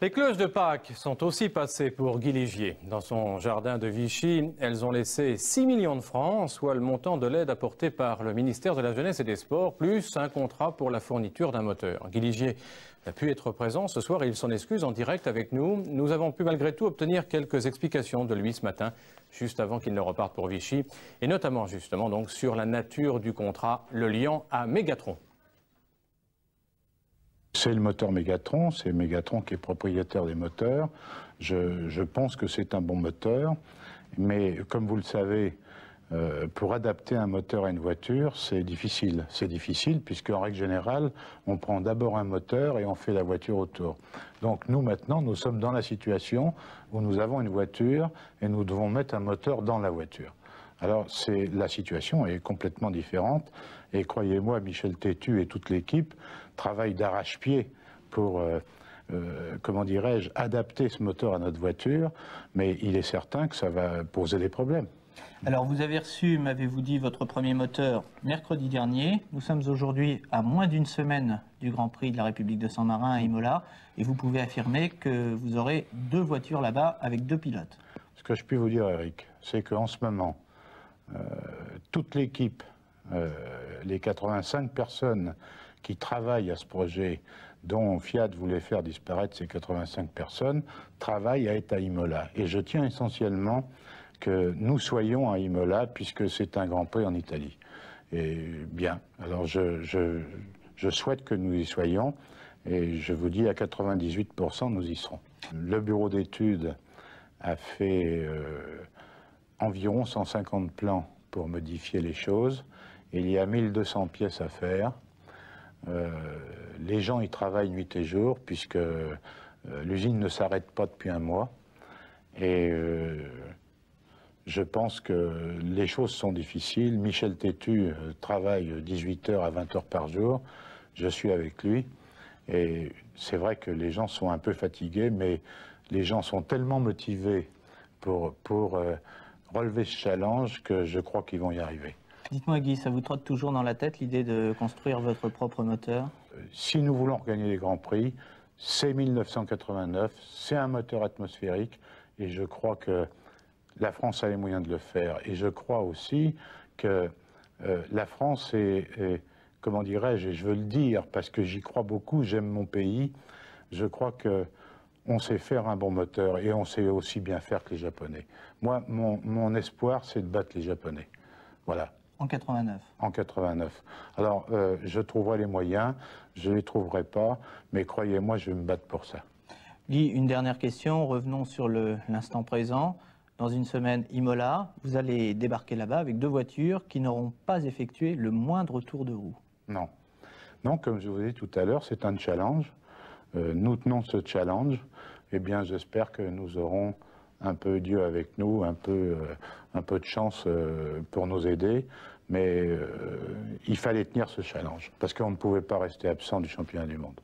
Les cloches de Pâques sont aussi passées pour Guy Dans son jardin de Vichy, elles ont laissé 6 millions de francs, soit le montant de l'aide apportée par le ministère de la Jeunesse et des Sports, plus un contrat pour la fourniture d'un moteur. Guy n'a a pu être présent ce soir et il s'en excuse en direct avec nous. Nous avons pu malgré tout obtenir quelques explications de lui ce matin, juste avant qu'il ne reparte pour Vichy, et notamment justement donc sur la nature du contrat le liant à Mégatron. C'est le moteur Megatron, c'est Megatron qui est propriétaire des moteurs. Je, pense que c'est un bon moteur, mais comme vous le savez, euh, pour adapter un moteur à une voiture, c'est difficile. C'est difficile puisque en règle générale, on prend d'abord un moteur et on fait la voiture autour. Donc nous maintenant, nous sommes dans la situation où nous avons une voiture et nous devons mettre un moteur dans la voiture. Alors, la situation est complètement différente. Et croyez-moi, Michel Tétu et toute l'équipe travaillent d'arrache-pied pour, euh, euh, comment dirais-je, adapter ce moteur à notre voiture. Mais il est certain que ça va poser des problèmes. Alors, vous avez reçu, m'avez-vous dit, votre premier moteur mercredi dernier. Nous sommes aujourd'hui à moins d'une semaine du Grand Prix de la République de Saint-Marin à Imola. Et vous pouvez affirmer que vous aurez deux voitures là-bas avec deux pilotes. Ce que je puis vous dire, Eric, c'est qu'en ce moment, euh, toute l'équipe, euh, les 85 personnes qui travaillent à ce projet, dont Fiat voulait faire disparaître ces 85 personnes, travaillent à être à Imola. Et je tiens essentiellement que nous soyons à Imola, puisque c'est un Grand Prix en Italie. Et bien, alors je, souhaite que nous y soyons, et je vous dis à 98%, nous y serons. Le bureau d'études a fait... Euh, environ 150 plans pour modifier les choses. Il y a 1200 pièces à faire. Euh, les gens y travaillent nuit et jour, puisque euh, l'usine ne s'arrête pas depuis un mois. Et euh, je pense que les choses sont difficiles. Michel Tétu travaille 18 h à 20 h par jour. Je suis avec lui. Et c'est vrai que les gens sont un peu fatigués, mais les gens sont tellement motivés pour, pour relever ce challenge que je crois qu'ils vont y arriver. Dites-moi Guy, ça vous trotte toujours dans la tête l'idée de construire votre propre moteur euh, Si nous voulons gagner les Grands Prix, c'est 1989, c'est un moteur atmosphérique et je crois que la France a les moyens de le faire. Et je crois aussi que euh, la France est, est comment dirais-je, et je veux le dire parce que j'y crois beaucoup, j'aime mon pays, je crois que on sait faire un bon moteur et on sait aussi bien faire que les Japonais. Moi, mon, espoir, c'est de battre les Japonais. Voilà. En 89 En 89. Alors, euh, je trouverai les moyens, je ne les trouverai pas, mais croyez-moi, je vais me battre pour ça. Guy, une dernière question. Revenons sur l'instant présent. Dans une semaine, Imola, vous allez débarquer là-bas avec deux voitures qui n'auront pas effectué le moindre tour de roue. Non. Non, comme je vous ai dit tout à l'heure, c'est un challenge. Euh, nous tenons ce challenge eh bien, j'espère que nous aurons un peu Dieu avec nous, un peu, euh, un peu de chance euh, pour nous aider. Mais euh, il fallait tenir ce challenge, parce qu'on ne pouvait pas rester absent du championnat du monde.